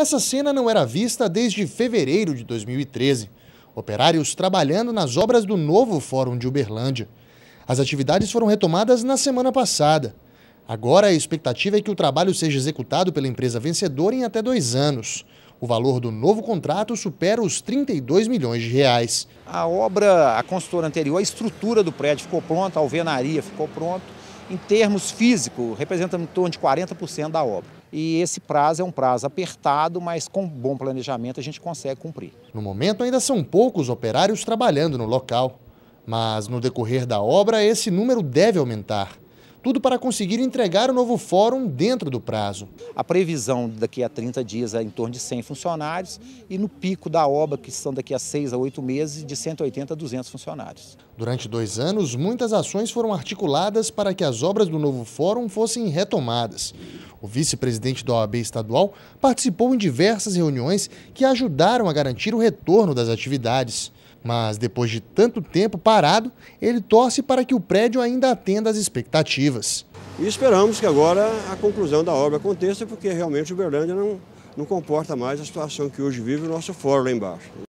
Essa cena não era vista desde fevereiro de 2013. Operários trabalhando nas obras do novo Fórum de Uberlândia. As atividades foram retomadas na semana passada. Agora, a expectativa é que o trabalho seja executado pela empresa vencedora em até dois anos. O valor do novo contrato supera os 32 milhões de reais. A obra, a consultora anterior, a estrutura do prédio ficou pronta, a alvenaria ficou pronta. Em termos físicos, representa em torno de 40% da obra. E esse prazo é um prazo apertado, mas com bom planejamento a gente consegue cumprir. No momento, ainda são poucos operários trabalhando no local. Mas no decorrer da obra, esse número deve aumentar tudo para conseguir entregar o novo fórum dentro do prazo. A previsão daqui a 30 dias é em torno de 100 funcionários e no pico da obra, que são daqui a 6 a 8 meses, de 180 a 200 funcionários. Durante dois anos, muitas ações foram articuladas para que as obras do novo fórum fossem retomadas. O vice-presidente da OAB estadual participou em diversas reuniões que ajudaram a garantir o retorno das atividades. Mas depois de tanto tempo parado, ele torce para que o prédio ainda atenda às expectativas. E esperamos que agora a conclusão da obra aconteça, porque realmente o Uberlândia não, não comporta mais a situação que hoje vive o nosso fórum lá embaixo.